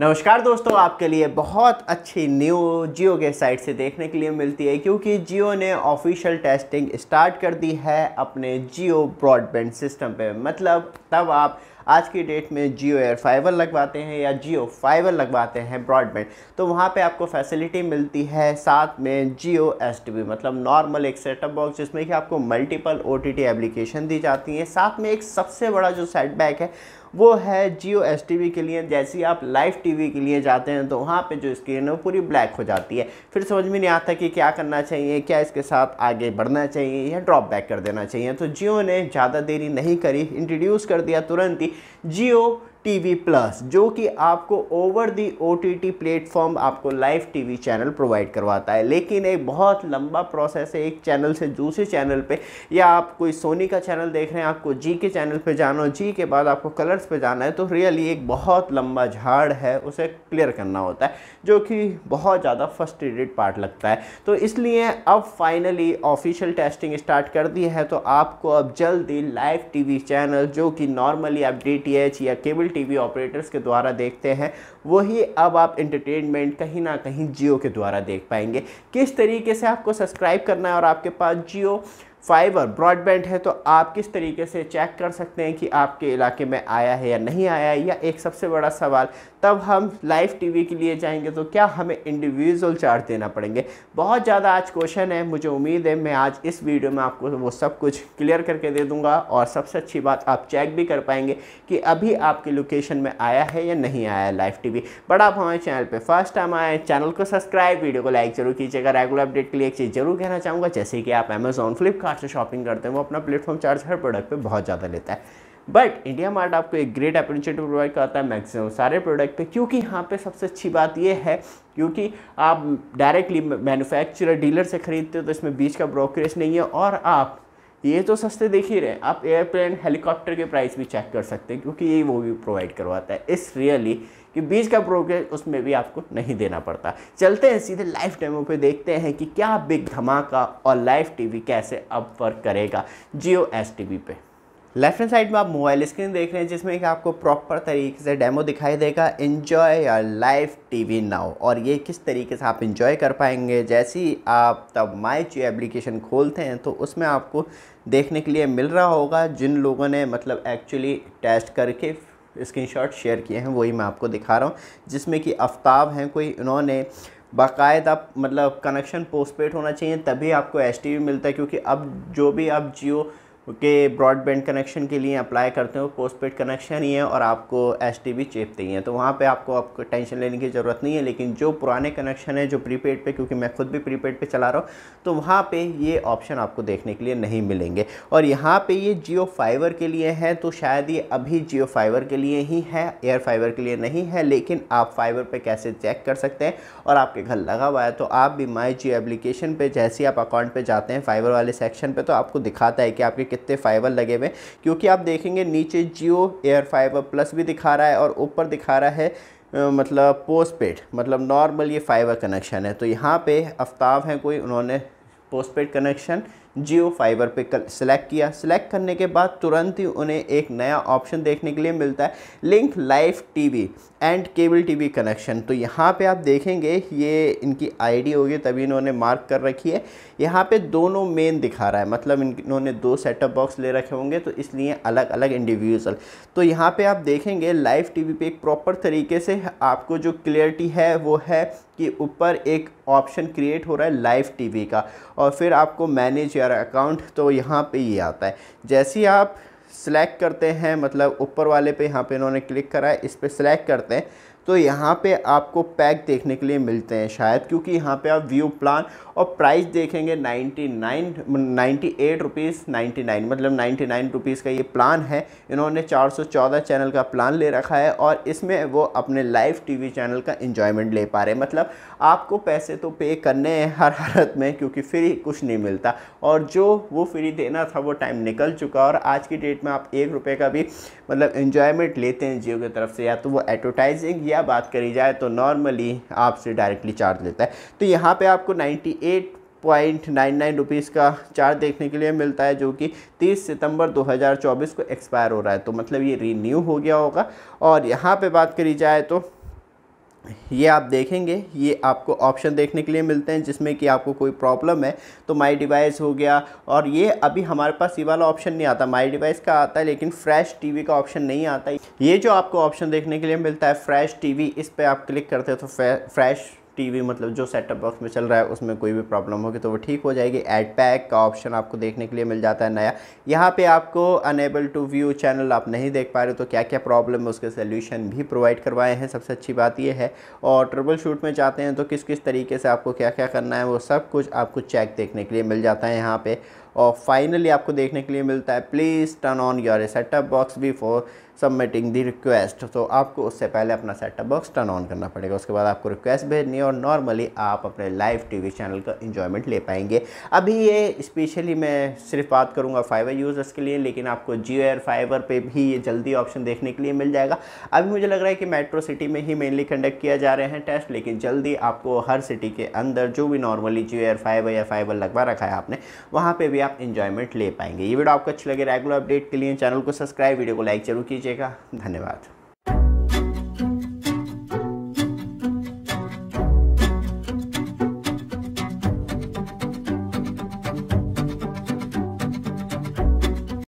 नमस्कार दोस्तों आपके लिए बहुत अच्छी न्यूज जियो के साइट से देखने के लिए मिलती है क्योंकि जियो ने ऑफिशियल टेस्टिंग स्टार्ट कर दी है अपने जियो ब्रॉडबैंड सिस्टम पे मतलब तब आप आज की डेट में जियो एयर फाइबर लगवाते हैं या जियो फाइबर लगवाते हैं ब्रॉडबैंड तो वहाँ पे आपको फैसिलिटी मिलती है साथ में जियो एस मतलब नॉर्मल एक सेटअप बॉक्स जिसमें कि आपको मल्टीपल ओ टी एप्लीकेशन दी जाती हैं साथ में एक सबसे बड़ा जो सेटबैक है वो है जियो एस के लिए जैसे आप लाइव टीवी के लिए जाते हैं तो वहाँ पे जो स्क्रीन है वो पूरी ब्लैक हो जाती है फिर समझ में नहीं आता कि क्या करना चाहिए क्या इसके साथ आगे बढ़ना चाहिए या ड्रॉप बैक कर देना चाहिए तो जियो ने ज़्यादा देरी नहीं करी इंट्रोड्यूस कर दिया तुरंत ही जियो टीवी प्लस जो कि आपको ओवर दी ओ टी टी प्लेटफॉर्म आपको लाइव टीवी चैनल प्रोवाइड करवाता है लेकिन एक बहुत लंबा प्रोसेस है एक चैनल से दूसरे चैनल पे या आप कोई सोनी का चैनल देख रहे हैं आपको जी के चैनल पे जाना हो जी के बाद आपको कलर्स पे जाना है तो रियली एक बहुत लंबा झाड़ है उसे क्लियर करना होता है जो कि बहुत ज़्यादा फर्स्ट फर्स्टेडेड पार्ट लगता है तो इसलिए अब फाइनली ऑफिशियल टेस्टिंग स्टार्ट कर दी है तो आपको अब जल्द ही लाइव टी चैनल जो कि नॉर्मली आप डी या केबल केबल टीवी ऑपरेटर्स के द्वारा देखते हैं वही अब आप इंटरटेनमेंट कहीं ना कहीं जियो के द्वारा देख पाएंगे किस तरीके से आपको सब्सक्राइब करना है और आपके पास जियो फाइबर ब्रॉडबैंड है तो आप किस तरीके से चेक कर सकते हैं कि आपके इलाके में आया है या नहीं आया है या एक सबसे बड़ा सवाल तब हम लाइव टीवी के लिए जाएंगे तो क्या हमें इंडिविजुअल चार्ज देना पड़ेंगे बहुत ज़्यादा आज क्वेश्चन है मुझे उम्मीद है मैं आज इस वीडियो में आपको वो सब कुछ क्लियर करके दे दूँगा और सबसे अच्छी बात आप चेक भी कर पाएंगे कि अभी आपके लोकेशन में आया है या नहीं आया है लाइव टी बट आप हमारे चैनल पर फर्स्ट टाइम आए चैनल को सब्सक्राइब वीडियो को लाइक जरूर कीजिएगा रेगुलर अपडेट के लिए एक चीज़ जरूर कहना चाहूँगा जैसे कि आप अमेजोन फ्लिपकार्ट लाख से शॉपिंग करते हैं वो अपना प्लेटफॉर्म चार्ज हर प्रोडक्ट पे बहुत ज़्यादा लेता है बट इंडिया मार्ट आपको एक ग्रेट अपॉर्चुनिटी प्रोवाइड करता है मैक्सिमम सारे प्रोडक्ट पे क्योंकि यहाँ पे सबसे अच्छी बात ये है क्योंकि आप डायरेक्टली मैन्युफैक्चरर डीलर से खरीदते हो तो इसमें बीच का ब्रोकरेज नहीं है और आप ये तो सस्ते देख ही रहे हैं आप एयरप्लेन हेलीकॉप्टर के प्राइस भी चेक कर सकते हैं क्योंकि ये वो भी प्रोवाइड करवाता है इस रियली कि बीज का प्रोग्रेस उसमें भी आपको नहीं देना पड़ता चलते हैं सीधे लाइफ टाइमों पे देखते हैं कि क्या बिग धमाका और लाइव टीवी कैसे अब वर्क करेगा जियो एस टी पर लेफ्ट हैंड साइड में आप मोबाइल स्क्रीन देख रहे हैं जिसमें कि आपको प्रॉपर तरीके से डेमो दिखाई देगा enjoy your life TV now और ये किस तरीके से आप इन्जॉय कर पाएंगे जैसे ही आप तब माई जी एप्लीकेशन खोलते हैं तो उसमें आपको देखने के लिए मिल रहा होगा जिन लोगों ने मतलब एक्चुअली टेस्ट करके स्क्रीनशॉट शेयर किए हैं वही मैं आपको दिखा रहा हूँ जिसमें कि आफ्ताब हैं कोई उन्होंने बाकायदा मतलब कनेक्शन पोस्टपेड होना चाहिए तभी आपको एस मिलता है क्योंकि अब जो भी आप जियो के ब्रॉडबैंड कनेक्शन के लिए अप्लाई करते हो पोस्ट पेड कनेक्शन ही है और आपको एस टी चेपते ही हैं तो वहाँ पे आपको आपको टेंशन लेने की ज़रूरत नहीं है लेकिन जो पुराने कनेक्शन है जो प्रीपेड पे क्योंकि मैं खुद भी प्रीपेड पे चला रहा हूँ तो वहाँ पे ये ऑप्शन आपको देखने के लिए नहीं मिलेंगे और यहाँ पर ये जियो फाइवर के लिए है तो शायद ये अभी जियो फाइवर के लिए ही है एयर फाइबर के लिए नहीं है लेकिन आप फाइवर पर कैसे चेक कर सकते हैं और आपके घर लगा हुआ है तो आप भी माई जियो एप्लीकेशन पर जैसे आप अकाउंट पर जाते हैं फाइवर वाले सेक्शन पर तो आपको दिखाता है कि आपके इतने फाइबर लगे हुए क्योंकि आप देखेंगे नीचे जियो एयर फाइबर प्लस भी दिखा रहा है और ऊपर दिखा रहा है मतलब पोस्ट पेड मतलब नॉर्मल ये फाइबर कनेक्शन है तो यहाँ पे अफ्ताब हैं कोई उन्होंने पोस्टपेड कनेक्शन जियो फाइबर पे सेलेक्ट किया सेलेक्ट करने के बाद तुरंत ही उन्हें एक नया ऑप्शन देखने के लिए मिलता है link live TV and cable TV connection तो यहाँ पे आप देखेंगे ये इनकी आईडी होगी तभी इन्होंने मार्क कर रखी है यहाँ पे दोनों मेन दिखा रहा है मतलब इन्होंने दो सेटअप बॉक्स ले रखे होंगे तो इसलिए अलग अलग इंडिविजुअल तो यहाँ पर आप देखेंगे लाइव टी पे एक प्रॉपर तरीके से आपको जो क्लियरिटी है वो है के ऊपर एक ऑप्शन क्रिएट हो रहा है लाइव टीवी का और फिर आपको मैनेज यार अकाउंट तो यहाँ पे ये आता है जैसे ही आप सिलेक्ट करते हैं मतलब ऊपर वाले पे यहाँ पे इन्होंने क्लिक करा है इस पर सेलेक्ट करते हैं तो यहाँ पे आपको पैक देखने के लिए मिलते हैं शायद क्योंकि यहाँ पे आप व्यू प्लान और प्राइस देखेंगे 99 98 रुपीस 99 मतलब 99 रुपीस का ये प्लान है इन्होंने 414 चैनल का प्लान ले रखा है और इसमें वो अपने लाइव टीवी चैनल का इन्जॉयमेंट ले पा रहे हैं मतलब आपको पैसे तो पे करने हैं हर हालत में क्योंकि फ्री कुछ नहीं मिलता और जो वो फ्री देना था वो टाइम निकल चुका और आज की डेट में आप एक रुपये का भी मतलब इन्जॉयमेंट लेते हैं जियो की तरफ से या तो वो एडवर्टाइजिंग या या बात करी जाए तो नॉर्मली आपसे डायरेक्टली चार्ज लेता है तो यहाँ पे आपको 98 पॉइंट नाइन नाइन रुपीज़ का चार्ज देखने के लिए मिलता है जो कि 30 सितंबर 2024 को एक्सपायर हो रहा है तो मतलब ये रीन्यू हो गया होगा और यहाँ पे बात करी जाए तो ये आप देखेंगे ये आपको ऑप्शन देखने के लिए मिलते हैं जिसमें कि आपको कोई प्रॉब्लम है तो माई डिवाइस हो गया और ये अभी हमारे पास ये वाला ऑप्शन नहीं आता माई डिवाइस का आता है लेकिन फ्रेश टीवी का ऑप्शन नहीं आता ये जो आपको ऑप्शन देखने के लिए मिलता है फ्रेश टीवी इस पर आप क्लिक करते हो तो फ्रेश टीवी मतलब जो सेटअप बॉक्स में चल रहा है उसमें कोई भी प्रॉब्लम होगी तो वो ठीक हो जाएगी एड पैक का ऑप्शन आपको देखने के लिए मिल जाता है नया यहाँ पे आपको अनेबल टू व्यू चैनल आप नहीं देख पा रहे तो क्या क्या प्रॉब्लम है उसके सोल्यूशन भी प्रोवाइड करवाए हैं सबसे अच्छी बात ये है और ट्रबल शूट में जाते हैं तो किस किस तरीके से आपको क्या क्या करना है वो सब कुछ आपको चेक देखने के लिए मिल जाता है यहाँ पर और फाइनली आपको देखने के लिए मिलता है please turn on your setup box before submitting the request तो आपको उससे पहले अपना सेटअप बॉक्स टर्न ऑन करना पड़ेगा उसके बाद आपको रिक्वेस्ट भेजनी है और नॉर्मली आप अपने लाइव टीवी चैनल का इंजॉयमेंट ले पाएंगे अभी ये स्पेशली मैं सिर्फ बात करूँगा फाइवर यूज़र्स के लिए लेकिन आपको जियो एयर फाइवर पर भी ये जल्दी ऑप्शन देखने के लिए मिल जाएगा अभी मुझे लग रहा है कि मेट्रो सिटी में ही मेनली कंडक्ट किया जा रहे हैं टेस्ट लेकिन जल्दी आपको हर सिटी के अंदर जो भी नॉर्मली जियो एयर फाइवर या फाइवर लगवा रखा है आपने वहाँ पर भी आप इन्जॉयमेंट ले पाएंगे ये वीडियो आपको अच्छी लगे रेगुलर अपडेट के लिए चैनल को सब्सक्राइब वीडियो को लाइक जरूर कीजिएगा धन्यवाद